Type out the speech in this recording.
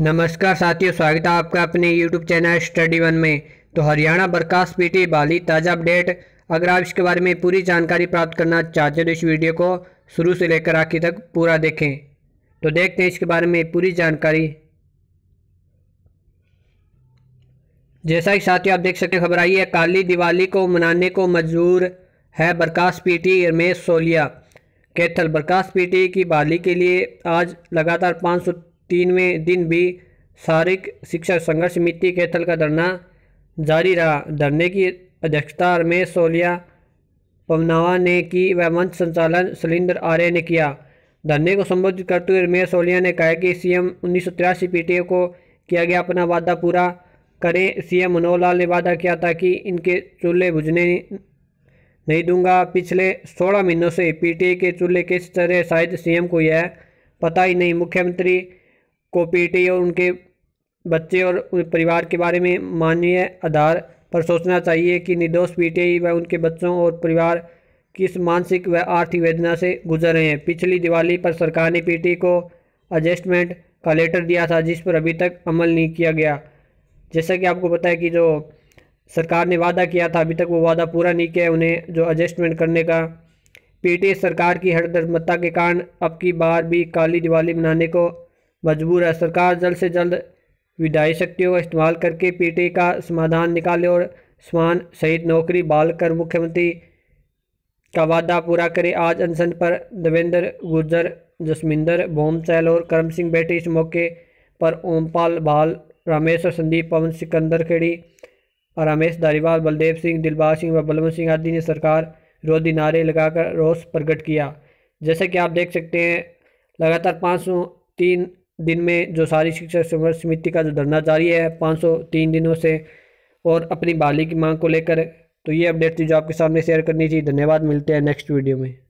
नमस्कार साथियों स्वागत है आपका अपने यूट्यूब चैनल स्टडी वन में तो हरियाणा बरखास्त पीटी बाली ताज़ा अपडेट अगर आप इसके बारे में पूरी जानकारी प्राप्त करना चाहते तो इस वीडियो को शुरू से लेकर आखिर तक पूरा देखें तो देखते हैं इसके बारे में पूरी जानकारी जैसा कि साथियों आप देख सकते हैं खबर आई है काली दिवाली को मनाने को मजबूर है बरखास्त पीटी रमेश सोलिया कैथल बरखास्त पीटी की बाली के लिए आज लगातार पाँच तीनवें दिन भी सारिक शिक्षा संघर्ष समिति के तल का धरना जारी रहा धरने की अध्यक्षता में सोलिया पवनावा ने की व मंच संचालन शैलेंद्र आर्य ने किया धरने को संबोधित करते हुए रमेश सोलिया ने कहा कि सीएम उन्नीस सौ तिरासी पीटीए को किया गया अपना वादा पूरा करें सीएम मनोहर लाल ने वादा किया था कि इनके चूल्हे बुझने नहीं दूंगा पिछले सोलह महीनों से पीटीए के चूल्हे किस तरह शायद सीएम को यह पता ही नहीं मुख्यमंत्री को पेटे और उनके बच्चे और परिवार के बारे में मानवीय आधार पर सोचना चाहिए कि निर्दोष बेटे व उनके बच्चों और परिवार किस मानसिक व आर्थिक वेदना से गुजर रहे हैं पिछली दिवाली पर सरकार ने पीटी को एडजस्टमेंट का लेटर दिया था जिस पर अभी तक अमल नहीं किया गया जैसा कि आपको पता है कि जो सरकार ने वादा किया था अभी तक वो वादा पूरा नहीं किया उन्हें जो एडजस्टमेंट करने का पीटी सरकार की हड़दर्मता के कारण अब की बार भी काली दिवाली मनाने को मजबूर है सरकार जल्द से जल्द विधायी शक्तियों का इस्तेमाल करके पीटी का समाधान निकाले और समान सहित नौकरी बहाल कर मुख्यमंत्री का वादा पूरा करे आज अनशन पर देवेंद्र गुर्जर जसमिंदर भोम और करम सिंह बैठे इस मौके पर ओमपाल बाल रमेश और संदीप पवन सिकंदर खेड़ी और रमेश धारीवाल बलदेव सिंह दिलबाग सिंह व बलवंत सिंह आदि ने सरकार विरोधी नारे लगाकर रोष प्रकट किया जैसे कि आप देख सकते हैं लगातार पाँच सौ तीन दिन में जो सारी शिक्षा संघर्ष समिति का जो धरना जारी है पाँच सौ तीन दिनों से और अपनी बाली की मांग को लेकर तो ये अपडेट थी जो आपके सामने शेयर करनी थी धन्यवाद मिलते हैं नेक्स्ट वीडियो में